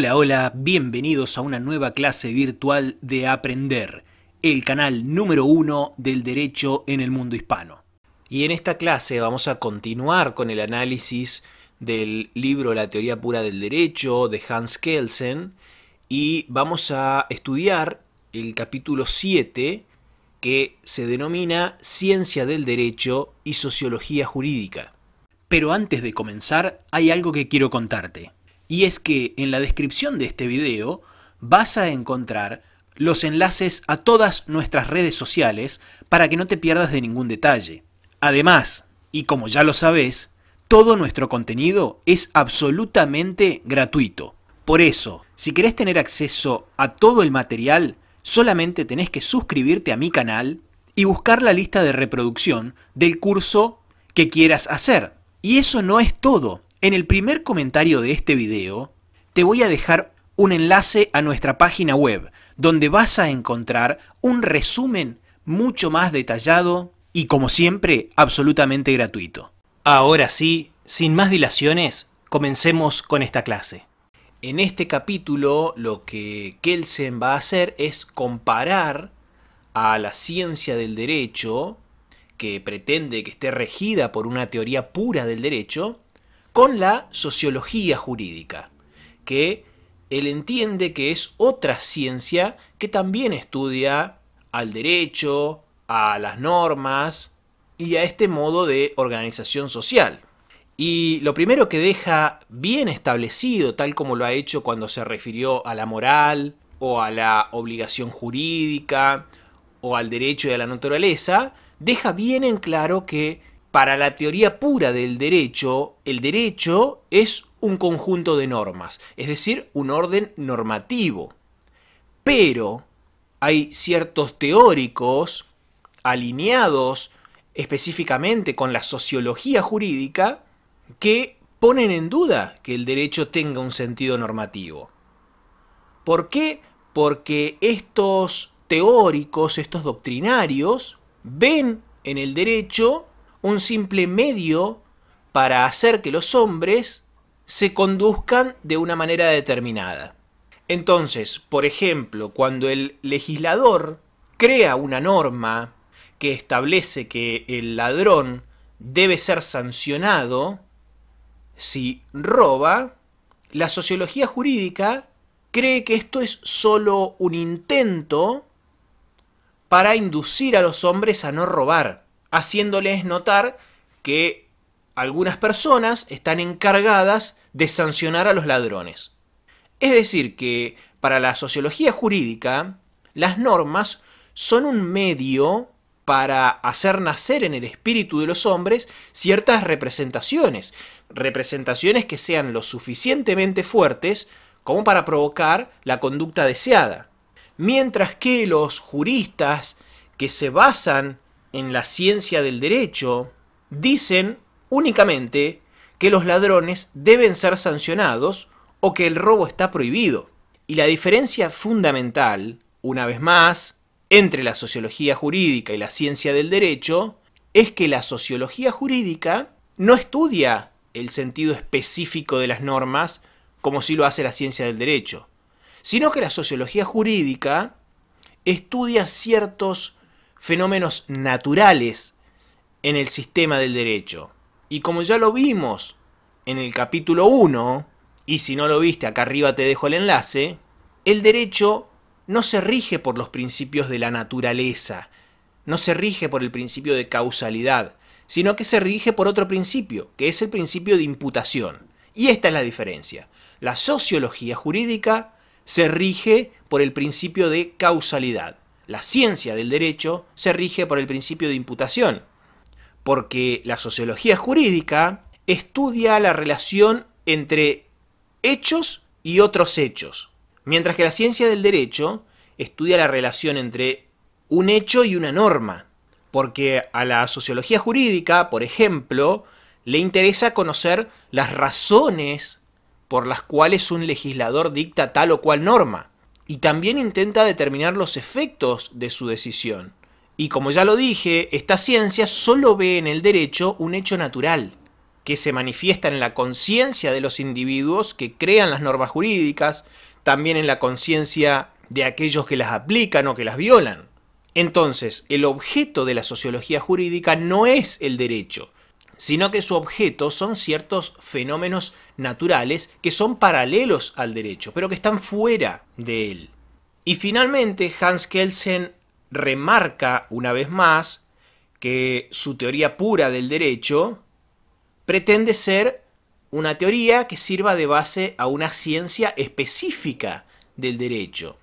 Hola, hola, bienvenidos a una nueva clase virtual de Aprender, el canal número uno del derecho en el mundo hispano. Y en esta clase vamos a continuar con el análisis del libro La teoría pura del derecho de Hans Kelsen y vamos a estudiar el capítulo 7 que se denomina Ciencia del Derecho y Sociología Jurídica. Pero antes de comenzar hay algo que quiero contarte. Y es que en la descripción de este video vas a encontrar los enlaces a todas nuestras redes sociales para que no te pierdas de ningún detalle. Además, y como ya lo sabes, todo nuestro contenido es absolutamente gratuito. Por eso, si querés tener acceso a todo el material, solamente tenés que suscribirte a mi canal y buscar la lista de reproducción del curso que quieras hacer. Y eso no es todo. En el primer comentario de este video te voy a dejar un enlace a nuestra página web donde vas a encontrar un resumen mucho más detallado y como siempre absolutamente gratuito. Ahora sí, sin más dilaciones, comencemos con esta clase. En este capítulo lo que Kelsen va a hacer es comparar a la ciencia del derecho, que pretende que esté regida por una teoría pura del derecho, con la sociología jurídica, que él entiende que es otra ciencia que también estudia al derecho, a las normas y a este modo de organización social. Y lo primero que deja bien establecido, tal como lo ha hecho cuando se refirió a la moral o a la obligación jurídica o al derecho y a la naturaleza, deja bien en claro que para la teoría pura del derecho, el derecho es un conjunto de normas, es decir, un orden normativo. Pero hay ciertos teóricos alineados específicamente con la sociología jurídica que ponen en duda que el derecho tenga un sentido normativo. ¿Por qué? Porque estos teóricos, estos doctrinarios, ven en el derecho un simple medio para hacer que los hombres se conduzcan de una manera determinada. Entonces, por ejemplo, cuando el legislador crea una norma que establece que el ladrón debe ser sancionado si roba, la sociología jurídica cree que esto es solo un intento para inducir a los hombres a no robar haciéndoles notar que algunas personas están encargadas de sancionar a los ladrones. Es decir, que para la sociología jurídica, las normas son un medio para hacer nacer en el espíritu de los hombres ciertas representaciones, representaciones que sean lo suficientemente fuertes como para provocar la conducta deseada. Mientras que los juristas que se basan en la ciencia del derecho dicen únicamente que los ladrones deben ser sancionados o que el robo está prohibido. Y la diferencia fundamental, una vez más, entre la sociología jurídica y la ciencia del derecho es que la sociología jurídica no estudia el sentido específico de las normas como si lo hace la ciencia del derecho, sino que la sociología jurídica estudia ciertos fenómenos naturales en el sistema del derecho. Y como ya lo vimos en el capítulo 1, y si no lo viste acá arriba te dejo el enlace, el derecho no se rige por los principios de la naturaleza, no se rige por el principio de causalidad, sino que se rige por otro principio, que es el principio de imputación. Y esta es la diferencia. La sociología jurídica se rige por el principio de causalidad. La ciencia del derecho se rige por el principio de imputación, porque la sociología jurídica estudia la relación entre hechos y otros hechos, mientras que la ciencia del derecho estudia la relación entre un hecho y una norma, porque a la sociología jurídica, por ejemplo, le interesa conocer las razones por las cuales un legislador dicta tal o cual norma y también intenta determinar los efectos de su decisión. Y como ya lo dije, esta ciencia solo ve en el derecho un hecho natural, que se manifiesta en la conciencia de los individuos que crean las normas jurídicas, también en la conciencia de aquellos que las aplican o que las violan. Entonces, el objeto de la sociología jurídica no es el derecho, sino que su objeto son ciertos fenómenos naturales que son paralelos al derecho, pero que están fuera de él. Y finalmente, Hans Kelsen remarca una vez más que su teoría pura del derecho pretende ser una teoría que sirva de base a una ciencia específica del derecho.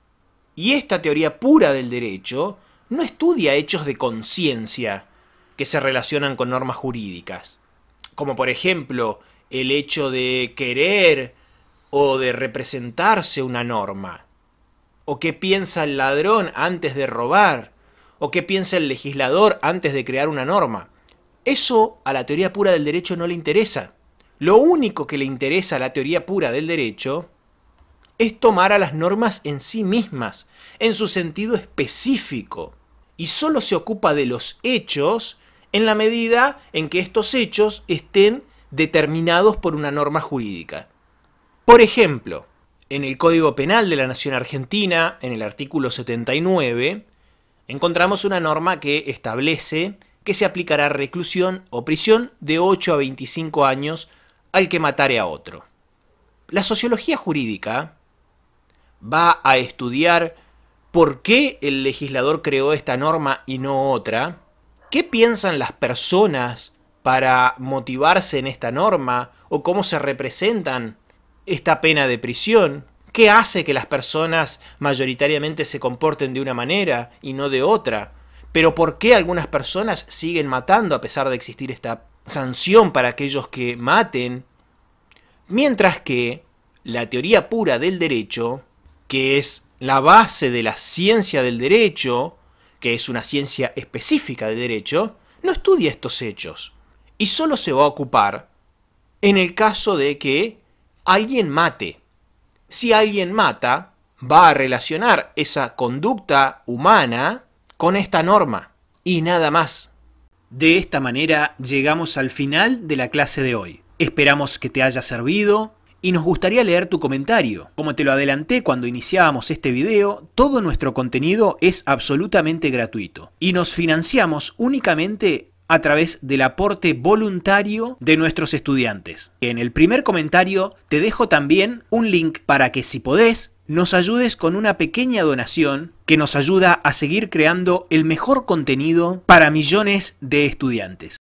Y esta teoría pura del derecho no estudia hechos de conciencia, que se relacionan con normas jurídicas. Como por ejemplo el hecho de querer o de representarse una norma. O qué piensa el ladrón antes de robar. O qué piensa el legislador antes de crear una norma. Eso a la teoría pura del derecho no le interesa. Lo único que le interesa a la teoría pura del derecho es tomar a las normas en sí mismas, en su sentido específico, y solo se ocupa de los hechos en la medida en que estos hechos estén determinados por una norma jurídica. Por ejemplo, en el Código Penal de la Nación Argentina, en el artículo 79, encontramos una norma que establece que se aplicará reclusión o prisión de 8 a 25 años al que matare a otro. La sociología jurídica va a estudiar por qué el legislador creó esta norma y no otra, ¿Qué piensan las personas para motivarse en esta norma? ¿O cómo se representan esta pena de prisión? ¿Qué hace que las personas mayoritariamente se comporten de una manera y no de otra? Pero ¿por qué algunas personas siguen matando a pesar de existir esta sanción para aquellos que maten? Mientras que la teoría pura del derecho, que es la base de la ciencia del derecho, que es una ciencia específica de derecho, no estudia estos hechos y solo se va a ocupar en el caso de que alguien mate. Si alguien mata, va a relacionar esa conducta humana con esta norma y nada más. De esta manera llegamos al final de la clase de hoy. Esperamos que te haya servido y nos gustaría leer tu comentario. Como te lo adelanté cuando iniciábamos este video, todo nuestro contenido es absolutamente gratuito y nos financiamos únicamente a través del aporte voluntario de nuestros estudiantes. En el primer comentario te dejo también un link para que si podés nos ayudes con una pequeña donación que nos ayuda a seguir creando el mejor contenido para millones de estudiantes.